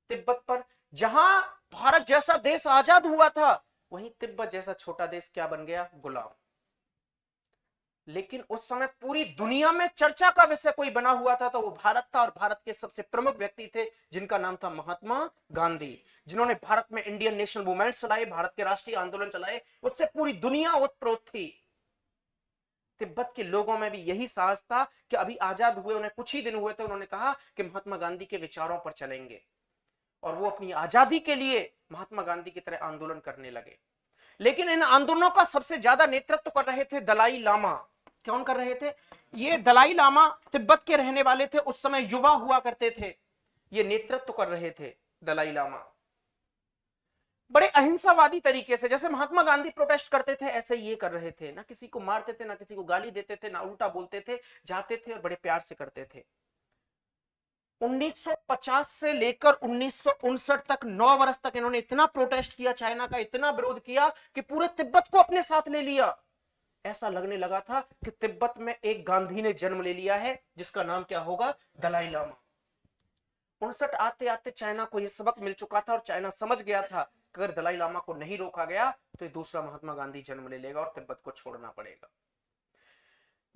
तिब्बत पर जहां भारत जैसा देश आजाद हुआ था वहीं तिब्बत जैसा छोटा देश क्या बन गया गुलाम लेकिन उस समय पूरी दुनिया में चर्चा का विषय कोई बना हुआ था तो वो भारत था और भारत के सबसे प्रमुख व्यक्ति थे जिनका नाम था महात्मा गांधी जिन्होंने भारत में इंडियन नेशनल मूवमेंट चलाए भारत के राष्ट्रीय आंदोलन चलाए उससे पूरी दुनिया उत्प्रोत थी तिब्बत के लोगों में भी यही साहस था कि अभी आजाद हुए उन्हें कुछ ही दिन हुए थे उन्होंने कहा कि महात्मा गांधी के विचारों पर चलेंगे और वो अपनी आजादी के लिए महात्मा गांधी की तरह आंदोलन करने लगे लेकिन इन आंदोलनों का सबसे ज्यादा नेतृत्व कर रहे थे दलाई लामा कौन कर रहे थे ये दलाई लामा तिब्बत के रहने वाले थे उस समय युवा हुआ करते थे ये नेतृत्व कर रहे थे दलाई लामा बड़े अहिंसावादी तरीके से जैसे महात्मा गांधी प्रोटेस्ट करते थे ऐसे ये कर रहे थे ना किसी को मारते थे ना किसी को गाली देते थे ना उल्टा बोलते थे जाते थे और बड़े प्यार से करते थे 1950 से लेकर उन्नीस तक नौ वर्ष तक इन्होंने इतना प्रोटेस्ट किया चाइना का इतना विरोध किया कि पूरे तिब्बत को अपने साथ ले लिया ऐसा लगने लगा था कि तिब्बत में एक गांधी ने जन्म ले लिया है जिसका नाम क्या होगा दलाई लामा उनसठ आते आते चाइना को यह सबक मिल चुका था और चाइना समझ गया था कि अगर दलाई लामा को नहीं रोका गया तो दूसरा महात्मा गांधी जन्म ले लेगा और तिब्बत को छोड़ना पड़ेगा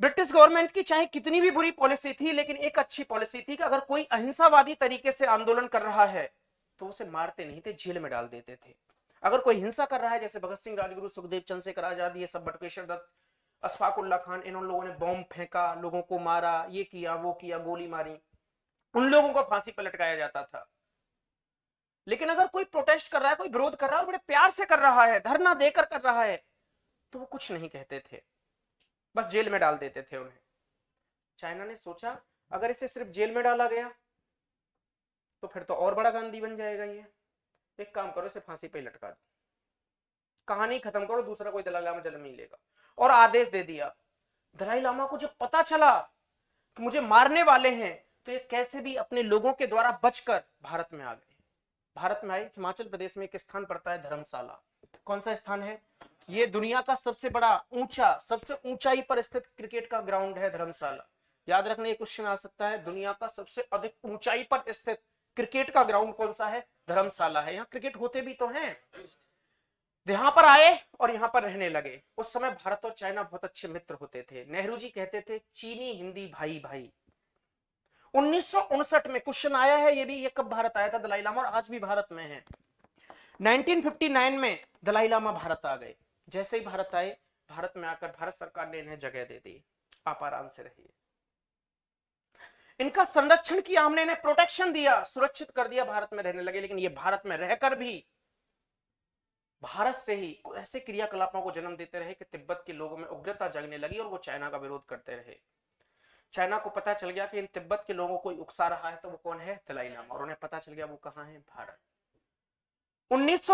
ब्रिटिश गवर्नमेंट की चाहे कितनी भी बुरी पॉलिसी थी लेकिन एक अच्छी पॉलिसी थी कि अगर कोई अहिंसावादी तरीके से आंदोलन कर रहा है तो उसे मारते नहीं थे जेल में डाल देते थे अगर कोई हिंसा कर रहा है जैसे भगत सिंह राजगुरु सुखदेव चंद्रशेखर आजाद ये सब बटकेश्वर दत्त अशफाकुल्ला खान इन उन लोगों ने बॉम्ब फेंका लोगों को मारा ये किया वो किया गोली मारी उन लोगों को फांसी पर लटकाया जाता था लेकिन अगर कोई प्रोटेस्ट कर रहा है कोई विरोध कर रहा है और बड़े प्यार से कर रहा है धरना देकर कर रहा है तो वो कुछ नहीं कहते थे बस जेल में डाल देते थे उन्हें चाइना ने सोचा अगर इसे सिर्फ जेल में डाला गया तो फिर तो और बड़ा गांधी बन जाएगा ये एक काम करो इसे फांसी पे लटका दो कहानी खत्म करो दूसरा कोई दलाई लामा जन्म नहीं लेगा और आदेश दे दिया दलाई लामा को जब पता चला कि मुझे मारने वाले हैं तो ये कैसे भी अपने लोगों के द्वारा बचकर भारत में आ गए भारत में आए हिमाचल प्रदेश में एक स्थान पड़ता है धर्मशाला कौन सा स्थान है ये दुनिया का सबसे बड़ा ऊंचा सबसे ऊंचाई पर स्थित क्रिकेट का ग्राउंड है धर्मशाला याद रखने क्वेश्चन आ सकता है दुनिया का सबसे अधिक ऊंचाई पर स्थित क्रिकेट का ग्राउंड कौन सा है धर्मशाला है यहाँ क्रिकेट होते भी तो हैं तो यहां पर आए और यहाँ पर रहने लगे उस समय भारत और चाइना बहुत अच्छे मित्र होते थे नेहरू जी कहते थे चीनी हिंदी भाई भाई उन्नीस में क्वेश्चन आया है ये भी ये कब भारत आया था दलाई लामा और आज भी भारत में है 1959 में दलाई लामा भारत आ गए जैसे ही भारत आए भारत में आकर भारत सरकार ने इन्हें जगह दे दी आप आराम से रहिए इनका संरक्षण किया हमने इन्हें प्रोटेक्शन दिया सुरक्षित कर दिया भारत में रहने लगे लेकिन ये भारत में रहकर भी भारत से ही ऐसे क्रियाकलापों को जन्म देते रहे कि तिब्बत के लोगों में उग्रता जगने लगी और वो चाइना का विरोध करते रहे चाइना को पता चल गया कि इन तिब्बत के लोगों को उकसा रहा है तो वो कौन है दलाई लामा और उन्हें पता चल गया वो कहा है भारत उन्नीस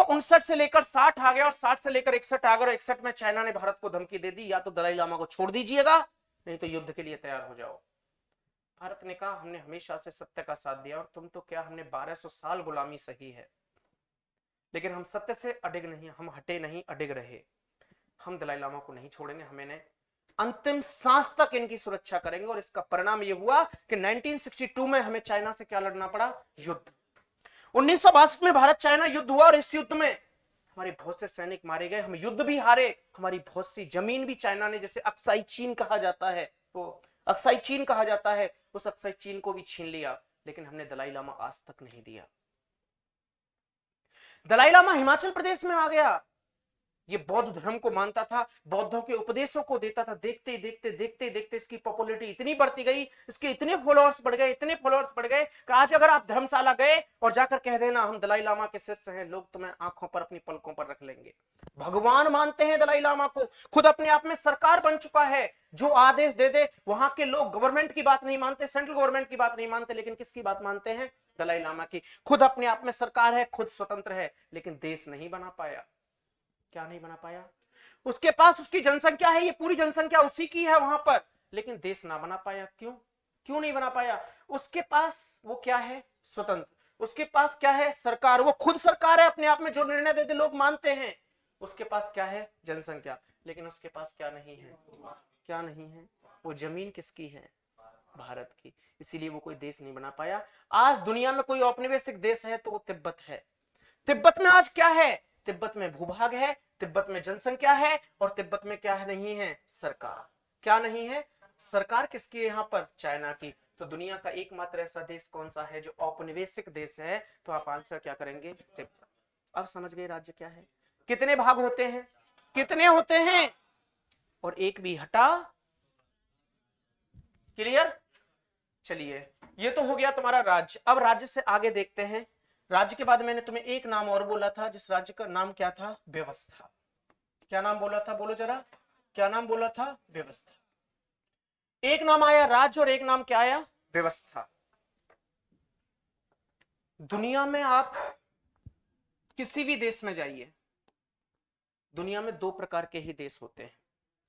से लेकर 60 आ गया और 60 से लेकर इकसठ आ गया और इकसठ में चाइना ने भारत को धमकी दे दी या तो दलाई लामा को छोड़ दीजिएगा नहीं तो युद्ध के लिए तैयार हो जाओ भारत ने कहा हमने हमेशा से सत्य का साथ दिया और तुम तो क्या हमने 1200 साल गुलामी सही है लेकिन हम सत्य से अडिग नहीं हम हटे नहीं अडिग रहे हम दलाई लामा को नहीं छोड़ेंगे हमें अंतिम सांस तक इनकी सुरक्षा करेंगे और इसका परिणाम यह हुआ कि 1962 में हमें चाइना से क्या लड़ना पड़ा युद्ध उन्नीस में भारत चाइना युद्ध हुआ और इस युद्ध में हमारे बहुत से सैनिक मारे गए हम युद्ध भी हारे हमारी बहुत सी जमीन भी चाइना ने जैसे अक्साई चीन कहा जाता है वो तो अक्साई चीन कहा जाता है उस अक्साई चीन को भी छीन लिया लेकिन हमने दलाई लामा आज तक नहीं दिया दलाई लामा हिमाचल प्रदेश में आ गया ये बौद्ध धर्म को मानता था बौद्धों के उपदेशों को देता था देखते देखते देखते देखते इसकी पॉपुलरिटी इतनी बढ़ती गई इसके इतने फॉलोअर्स बढ़ गए इतने फॉलोअर्स बढ़ गए कि आज अगर आप धर्मशाला गए और जाकर कह देना हम दलाई लामा के शिष्य हैं लोग तुम्हें आंखों पर अपनी पलकों पर रख लेंगे भगवान मानते हैं दलाई लामा को खुद अपने आप में सरकार बन चुका है जो आदेश दे दे वहां के लोग गवर्नमेंट की बात नहीं मानते सेंट्रल गवर्नमेंट की बात नहीं मानते लेकिन किसकी बात मानते हैं दलाई लामा की खुद अपने आप में सरकार है खुद स्वतंत्र है लेकिन देश नहीं बना पाया क्या नहीं बना पाया उसके पास उसकी जनसंख्या है ये पूरी जनसंख्या उसी की है वहां पर लेकिन देश ना बना पाया क्यों क्यों नहीं बना पाया उसके पास वो क्या है स्वतंत्र उसके पास क्या है सरकार वो खुद सरकार है अपने आप में जो निर्णय देते लोग मानते हैं उसके पास क्या है जनसंख्या लेकिन उसके पास क्या नहीं है क्या नहीं है वो जमीन किसकी है भारत की इसीलिए वो कोई देश नहीं बना पाया आज दुनिया में कोई औपनिवेशिक देश है तो वो तिब्बत है तिब्बत में आज क्या है तिब्बत में भूभाग है तिब्बत में जनसंख्या है और तिब्बत में क्या नहीं है सरकार क्या नहीं है सरकार किसकी यहाँ पर चाइना की तो दुनिया का एकमात्र ऐसा देश कौन सा है जो औपनिवेशिक देश है तो आप आंसर क्या करेंगे तिब्बत अब समझ गए राज्य क्या है कितने भाग होते हैं कितने होते हैं और एक भी हटा क्लियर चलिए ये तो हो गया तुम्हारा राज्य अब राज्य से आगे देखते हैं राज्य के बाद मैंने तुम्हें एक नाम और बोला था जिस राज्य का नाम क्या था व्यवस्था क्या नाम बोला था बोलो जरा क्या नाम बोला था व्यवस्था एक नाम आया राज्य और एक नाम क्या आया व्यवस्था दुनिया में आप किसी भी देश में जाइए दुनिया में दो प्रकार के ही देश होते हैं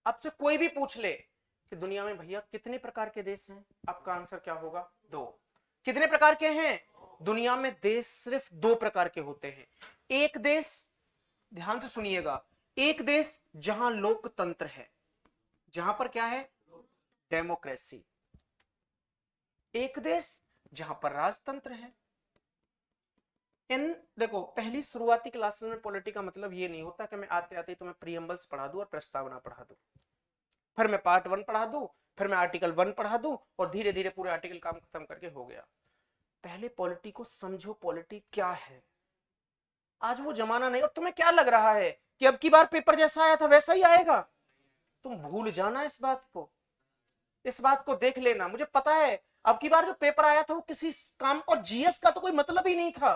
आपसे कोई भी पूछ ले कि दुनिया में भैया कितने प्रकार के देश हैं आपका आंसर क्या होगा दो कितने प्रकार के हैं दुनिया में देश सिर्फ दो प्रकार के होते हैं एक देश ध्यान से सुनिएगा एक देश जहां लोकतंत्र है जहां पर क्या है डेमोक्रेसी एक देश जहां पर राजतंत्र है इन देखो पहली शुरुआती क्लासेस में पॉलिटी का मतलब ये नहीं होता कि मैं आते आते तुम्हें प्रियम्बल्स पढ़ा दूं और प्रस्तावना पढ़ा दूं फिर मैं पार्ट वन पढ़ा दू फिर मैं आर्टिकल वन पढ़ा दूँ और धीरे धीरे पूरे आर्टिकल काम खत्म करके हो गया पहले पॉलिटी को समझो पॉलिटी क्या है आज वो जमाना नहीं और तुम्हें क्या लग रहा है कि अब की बार पेपर जैसा आया था वैसा ही आएगा तुम भूल जाना इस बात को इस बात को देख लेना मुझे पता है अब की बार जो पेपर आया था वो किसी काम और जीएस का तो कोई मतलब ही नहीं था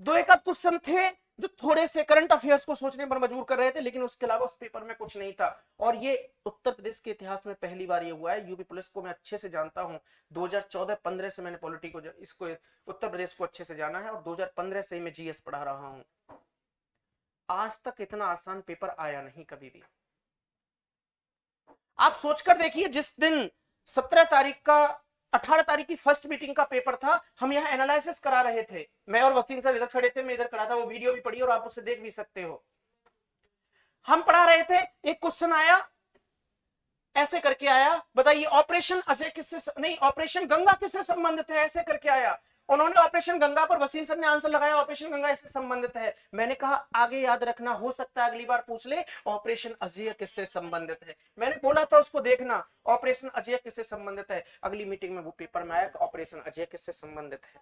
दो एक आध क्वेश्चन थे जो थोड़े से करंट अफेयर्स को सोचने पर मजबूर कर रहे थे लेकिन उसके अलावा उस पेपर में कुछ नहीं था और ये उत्तर प्रदेश के इतिहास में पहली बार ये हुआ है यूपी पुलिस को मैं अच्छे से जानता हूँ 2014-15 से मैंने पॉलिटी को इसको उत्तर प्रदेश को अच्छे से जाना है और 2015 से ही मैं जीएस पढ़ा रहा हूँ आज तक इतना आसान पेपर आया नहीं कभी भी आप सोचकर देखिए जिस दिन सत्रह तारीख का अठारह तारीख की फर्स्ट मीटिंग का पेपर था हम यहाँ एनालिसिस करा रहे थे मैं और वसीम सर इधर खड़े थे मैं इधर करा था वो वीडियो भी पढ़ी और आप उसे देख भी सकते हो हम पढ़ा रहे थे एक क्वेश्चन आया ऐसे करके आया बताइए ऑपरेशन अजय किससे नहीं ऑपरेशन गंगा किससे संबंधित है ऐसे करके आया उन्होंने ऑपरेशन गंगा पर वसीम सर ने आंसर लगाया ऑपरेशन गंगा इससे संबंधित है मैंने कहा आगे याद रखना हो सकता है अगली बार पूछ ले ऑपरेशन अजय किससे संबंधित है मैंने बोला था उसको देखना ऑपरेशन अजय किससे संबंधित है अगली मीटिंग में वो पेपर में आया ऑपरेशन अजय किससे संबंधित है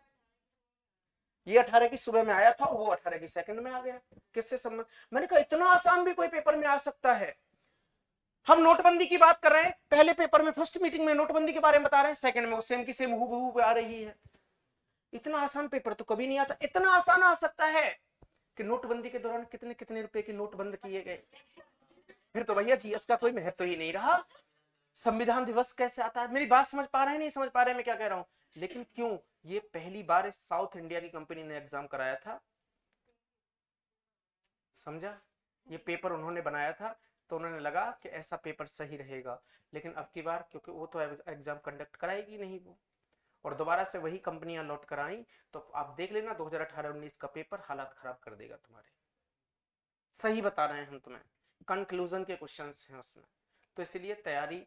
ये अठारह की सुबह में आया था वो अठारह की सेकंड में आ गया किससे संबंध मैंने कहा इतना आसान भी कोई पेपर में आ सकता है हम नोटबंदी की बात कर रहे हैं पहले पेपर में फर्स्ट मीटिंग में नोटबंदी के बारे में बता रहे हैं सेकंड में वो सेम की सेम हु आ रही है इतना आसान पेपर तो कभी नहीं आता इतना आसान आ सकता है कि नोटबंदी के दौरान कितने कितने रुपए के नोट बंद किए गए फिर तो भैया जीएस का कोई महत्व तो ही नहीं रहा संविधान दिवस कैसे आता है मेरी बात समझ पा रहे हैं नहीं समझ पा रहे मैं क्या कह रहा हूं लेकिन क्यों ये पहली बार इस साउथ इंडिया की कंपनी ने एग्जाम कराया था समझा ये पेपर उन्होंने बनाया था तो उन्होंने लगा कि ऐसा पेपर सही रहेगा लेकिन अब की बार क्योंकि वो तो एग्जाम कंडक्ट कराएगी नहीं वो और दोबारा से वही कंपनियां लौट कर आई तो आप देख लेना 2018-19 का पेपर हालात खराब कर देगा तुम्हारे सही बता रहे हैं हम तुम्हें कंक्लूजन के क्वेश्चन हैं उसमें तो इसलिए तैयारी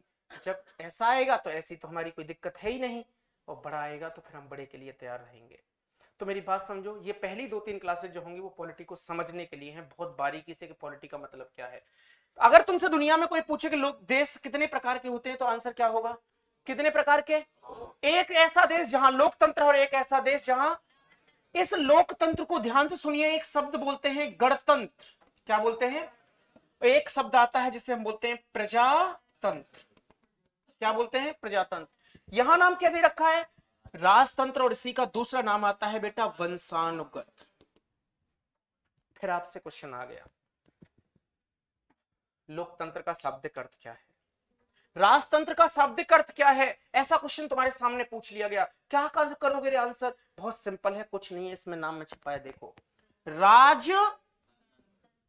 जब ऐसा आएगा तो ऐसी तो हमारी कोई दिक्कत है ही नहीं और बड़ा आएगा तो फिर हम बड़े के लिए तैयार रहेंगे तो मेरी बात समझो ये पहली दो तीन क्लासेस जो होंगी वो पॉलिटी को समझने के लिए हैं बहुत बारीकी से कि पॉलिटी का मतलब क्या है अगर तुमसे दुनिया में कोई पूछे कि लोग देश कितने प्रकार के होते हैं तो आंसर क्या होगा कितने प्रकार के एक ऐसा देश जहां लोकतंत्र और एक ऐसा देश जहां इस लोकतंत्र को ध्यान से सुनिए एक शब्द बोलते हैं गणतंत्र क्या बोलते हैं एक शब्द आता है जिसे हम बोलते हैं प्रजातंत्र क्या बोलते हैं प्रजातंत्र यहां नाम क्या दे रखा है राजतंत्र और इसी का दूसरा नाम आता है बेटा वंशानुगत फिर आपसे क्वेश्चन आ गया लोकतंत्र का शाब्दिक अर्थ क्या है राजतंत्र का शाब्दिक अर्थ क्या है ऐसा क्वेश्चन तुम्हारे सामने पूछ लिया गया क्या करोगे रे आंसर बहुत सिंपल है कुछ नहीं है इसमें नाम में छिपा है देखो राज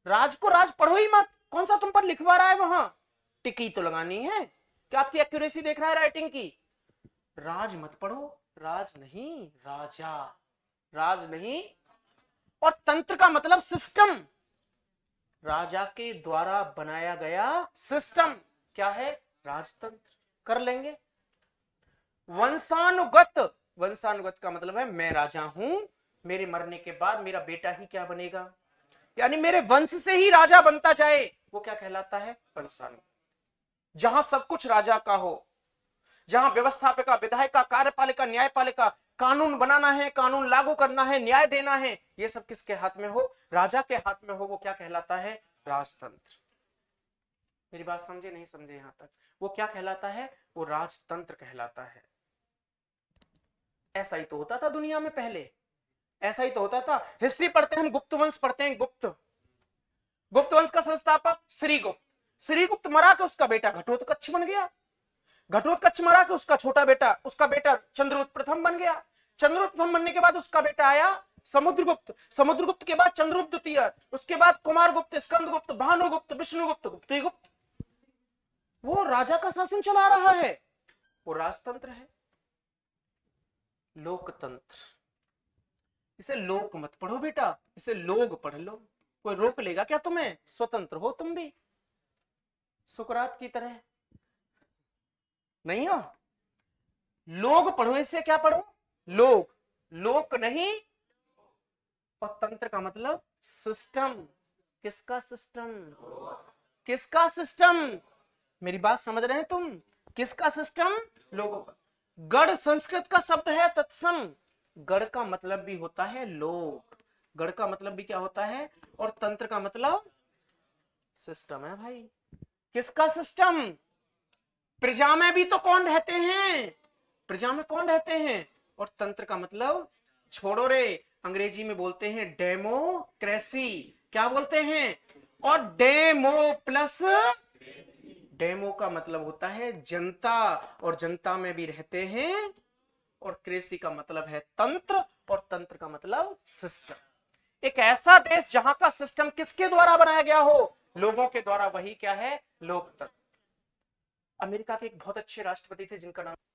राज को राज पढ़ो ही मत कौन सा तुम पर लिखवा रहा है वहां टिकी तो लगानी है क्या आपकी एक्यूरेसी देख रहा है राइटिंग की राज मत पढ़ो राज नहीं राजा राज नहीं और तंत्र का मतलब सिस्टम राजा के द्वारा बनाया गया सिस्टम क्या है राजतंत्र कर लेंगे वंशानुगत वंशानुगत का मतलब है मैं राजा हूं मेरे मरने के बाद मेरा बेटा ही क्या बनेगा यानी मेरे वंश से ही राजा बनता जाए वो क्या कहलाता है वंशानुगत जहां सब कुछ राजा का हो जहां व्यवस्थापिका विधायिका कार्यपालिका न्यायपालिका कानून बनाना है कानून लागू करना है न्याय देना है ये सब किसके हाथ में हो राजा के हाथ में हो वो क्या कहलाता है राजतंत्र मेरी बात समझे नहीं समझे यहाँ तक वो क्या कहलाता है वो राजतंत्र कहलाता है ऐसा ही तो होता था दुनिया में पहले ऐसा ही तो होता था हिस्ट्री पढ़ते हैं हम गुप्त वंश पढ़ते हैं गुप्त गुप्त वंश का संस्थापक श्रीगुप्त श्रीगुप्त मरा के उसका बेटा घटोत्कच बन गया घटोत्कच मरा के उसका छोटा बेटा उसका बेटा चंद्रगुप्त प्रथम बन गया चंद्रगुप्त प्रथम बनने के बाद उसका बेटा आया समुद्रगुप्त समुद्रगुप्त के बाद चंद्रगुप्त द्वितीय उसके बाद कुमार गुप्त स्कंद गुप्त भानुगुप्त विष्णुगुप्त गुप्त गुप्त वो राजा का शासन चला रहा है वो राजतंत्र है लोकतंत्र इसे लोक मत पढ़ो बेटा इसे लोग पढ़ लो कोई रोक लेगा क्या तुम्हें स्वतंत्र हो तुम भी सुकरात की तरह नहीं हो लोग पढ़ो इसे क्या पढ़ो लोग लोक नहीं और तंत्र का मतलब सिस्टम किसका सिस्टम किसका सिस्टम मेरी बात समझ रहे हैं तुम किसका सिस्टम लोगों का गढ़ संस्कृत का शब्द है तत्सम गढ़ का मतलब भी होता है लोग गढ़ का मतलब भी क्या होता है और तंत्र का मतलब सिस्टम है भाई किसका सिस्टम प्रजा में भी तो कौन रहते हैं प्रजा में कौन रहते हैं और तंत्र का मतलब छोड़ो रे अंग्रेजी में बोलते हैं डेमोक्रेसी क्या बोलते हैं और डेमो प्लस डेमो का मतलब होता है जनता और जनता में भी रहते हैं और क्रेसी का मतलब है तंत्र और तंत्र का मतलब सिस्टम एक ऐसा देश जहां का सिस्टम किसके द्वारा बनाया गया हो लोगों के द्वारा वही क्या है लोकतंत्र अमेरिका के एक बहुत अच्छे राष्ट्रपति थे जिनका नाम